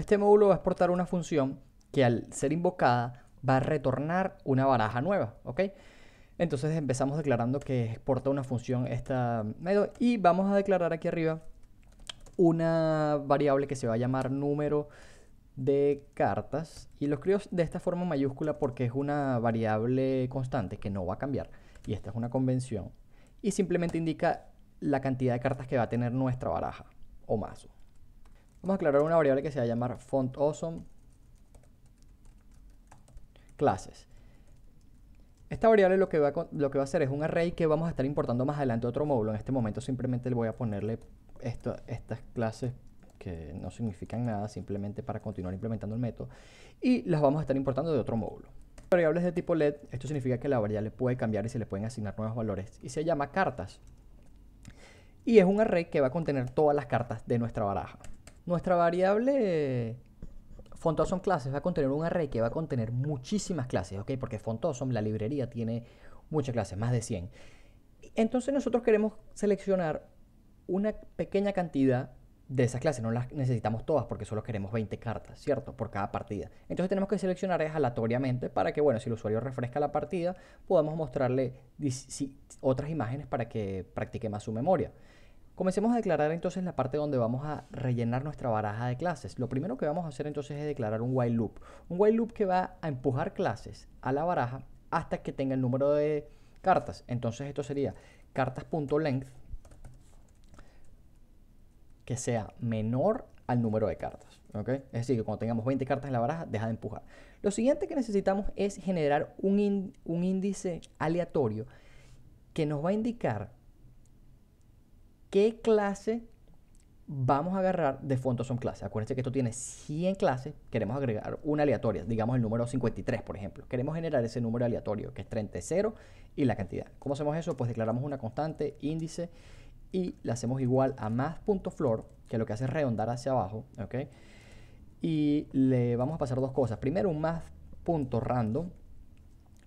Este módulo va a exportar una función que al ser invocada va a retornar una baraja nueva, ¿ok? Entonces empezamos declarando que exporta una función esta y vamos a declarar aquí arriba una variable que se va a llamar número de cartas y lo escribo de esta forma mayúscula porque es una variable constante que no va a cambiar y esta es una convención y simplemente indica la cantidad de cartas que va a tener nuestra baraja o mazo. Vamos a aclarar una variable que se va a llamar awesome clases. Esta variable lo que, va a, hacer es un array que vamos a estar importando más adelante de otro módulo. En este momento simplemente le voy a ponerle estas clases que no significan nada, simplemente para continuar implementando el método. Y las vamos a estar importando de otro módulo. Variables de tipo LED, esto significa que la variable puede cambiar y se le pueden asignar nuevos valores. Y se llama cartas. Y es un array que va a contener todas las cartas de nuestra baraja. Nuestra variable FontAwesome clases va a contener un array que va a contener muchísimas clases, ¿ok? Porque FontAwesome, la librería, tiene muchas clases, más de 100. Entonces nosotros queremos seleccionar una pequeña cantidad de esas clases, no las necesitamos todas porque solo queremos 20 cartas, ¿cierto? Por cada partida. Entonces tenemos que seleccionar aleatoriamente para que, bueno, si el usuario refresca la partida, podamos mostrarle otras imágenes para que practique más su memoria. Comencemos a declarar entonces la parte donde vamos a rellenar nuestra baraja de clases. Lo primero que vamos a hacer entonces es declarar un while loop. Un while loop que va a empujar clases a la baraja hasta que tenga el número de cartas. Entonces esto sería cartas.length que sea menor al número de cartas. ¿okay? Es decir, que cuando tengamos 20 cartas en la baraja, deja de empujar. Lo siguiente que necesitamos es generar un, un índice aleatorio que nos va a indicar qué clase vamos a agarrar de son clases. Acuérdense que esto tiene 100 clases, queremos agregar una aleatoria, digamos el número 53, por ejemplo. Queremos generar ese número aleatorio, que es 30 y la cantidad. ¿Cómo hacemos eso? Pues declaramos una constante, índice, y la hacemos igual a más punto que lo que hace es redondar hacia abajo, ¿ok? Y le vamos a pasar dos cosas. Primero, un más punto random,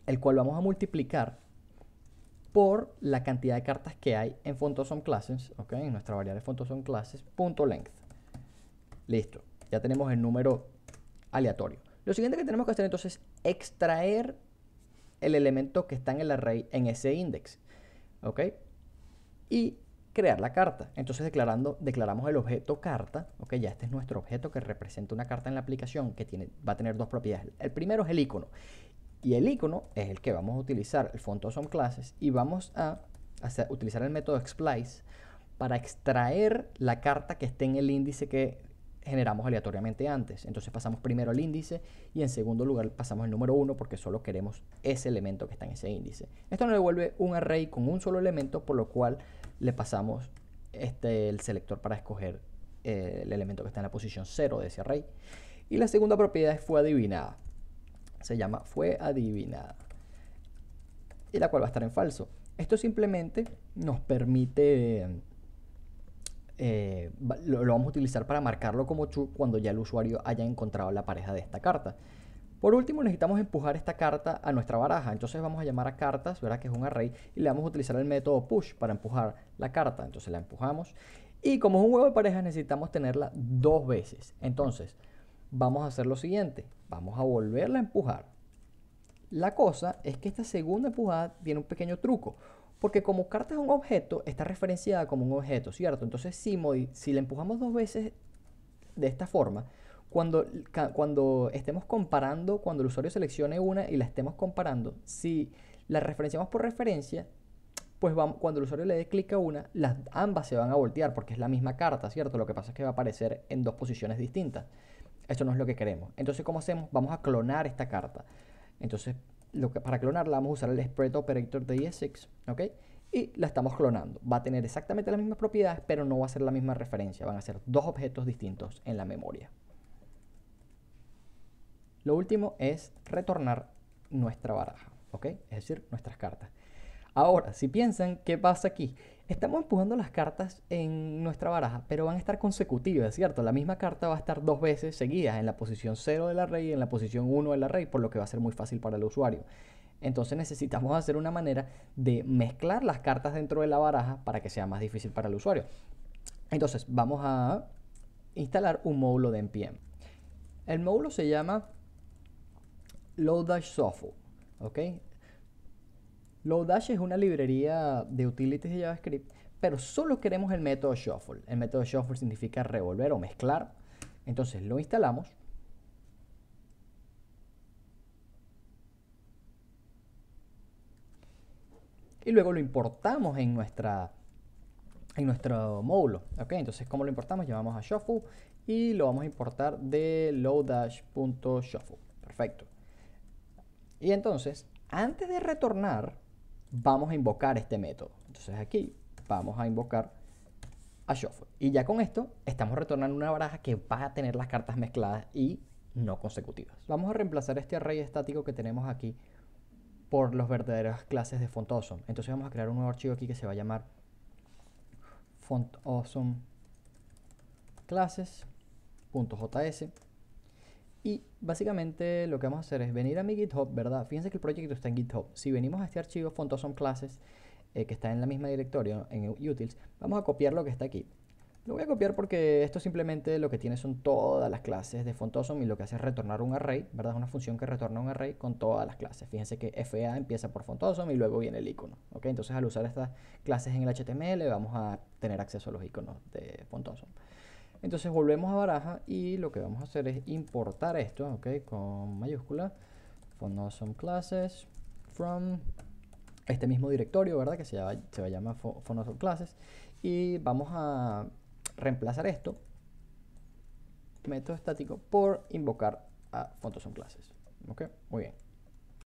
el cual vamos a multiplicar por la cantidad de cartas que hay en Fontosom Classes, En nuestra variable Fontosom Classes, punto length. Listo, ya tenemos el número aleatorio. Lo siguiente que tenemos que hacer entonces es extraer el elemento que está en el array en ese index, ¿ok? Y crear la carta. Entonces declarando, declaramos el objeto carta, ok, ya este es nuestro objeto que representa una carta en la aplicación que tiene, va a tener dos propiedades. El primero es el icono y el icono es el que vamos a utilizar, el fondo son classes, y vamos a utilizar el método splice para extraer la carta que esté en el índice que generamos aleatoriamente antes. Entonces pasamos primero el índice y en segundo lugar pasamos el número 1 porque solo queremos ese elemento que está en ese índice. Esto nos devuelve un array con un solo elemento por lo cual le pasamos este, el selector para escoger eh, el elemento que está en la posición 0 de ese array. Y la segunda propiedad fue adivinada se llama fue adivinada y la cual va a estar en falso. Esto simplemente nos permite, eh, lo, vamos a utilizar para marcarlo como true cuando ya el usuario haya encontrado la pareja de esta carta. Por último, necesitamos empujar esta carta a nuestra baraja. Entonces vamos a llamar a cartas, ¿verdad? Que es un array, y le vamos a utilizar el método push para empujar la carta. Entonces la empujamos. Y como es un juego de parejas, necesitamos tenerla dos veces. Entonces, vamos a hacer lo siguiente. Vamos a volverla a empujar. La cosa es que esta segunda empujada tiene un pequeño truco. Porque como carta es un objeto, está referenciada como un objeto, ¿cierto? Entonces, si, si la empujamos dos veces de esta forma, cuando, estemos comparando, cuando el usuario seleccione una y la estemos comparando, si la referenciamos por referencia, pues cuando el usuario le dé clic a una, las ambas se van a voltear porque es la misma carta, ¿cierto? Lo que pasa es que va a aparecer en dos posiciones distintas. Eso no es lo que queremos. Entonces, ¿cómo hacemos? Vamos a clonar esta carta. Entonces, para clonarla vamos a usar el Spread Operator de ESX, ¿ok? Y la estamos clonando. Va a tener exactamente las mismas propiedades, pero no va a ser la misma referencia. Van a ser dos objetos distintos en la memoria. Lo último es retornar nuestra baraja, ¿ok? Es decir, nuestras cartas. Ahora, si piensan, ¿qué pasa aquí? estamos empujando las cartas en nuestra baraja, pero van a estar consecutivas, ¿cierto? La misma carta va a estar dos veces seguidas, en la posición 0 de la rey y en la posición 1 de la rey, por lo que va a ser muy fácil para el usuario. Entonces necesitamos hacer una manera de mezclar las cartas dentro de la baraja para que sea más difícil para el usuario. Entonces vamos a instalar un módulo de NPM. El módulo se llama Lodash Software. ¿ok? Lodash es una librería de utilities de JavaScript, pero solo queremos el método shuffle. El método shuffle significa revolver o mezclar. Entonces lo instalamos. Y luego lo importamos en, nuestra, en nuestro módulo. Okay, Entonces, ¿cómo lo importamos? Llamamos a shuffle y lo vamos a importar de lodash.shuffle. Perfecto. Y entonces, antes de retornar, vamos a invocar este método. Entonces aquí vamos a invocar a shuffle. Y ya con esto estamos retornando una baraja que va a tener las cartas mezcladas y no consecutivas. Vamos a reemplazar este array estático que tenemos aquí por las verdaderas clases de Font Awesome. Entonces vamos a crear un nuevo archivo aquí que se va a llamar Font y básicamente lo que vamos a hacer es venir a mi GitHub, ¿verdad? Fíjense que el proyecto está en GitHub. Si venimos a este archivo FontosomClases, Classes, eh, que está en la misma directorio, en Utils, vamos a copiar lo que está aquí. Lo voy a copiar porque esto simplemente lo que tiene son todas las clases de Fontosom y lo que hace es retornar un array, ¿verdad? Es una función que retorna un array con todas las clases. Fíjense que FA empieza por Fontosom y luego viene el icono, ¿ok? Entonces al usar estas clases en el HTML vamos a tener acceso a los iconos de Fontosome. Entonces volvemos a baraja y lo que vamos a hacer es importar esto, ¿ok? Con mayúscula, from classes, from este mismo directorio, ¿verdad? Que se, llama, se va a llamar classes. Y vamos a reemplazar esto, método estático, por invocar a Phonosome classes. ¿Ok? Muy bien.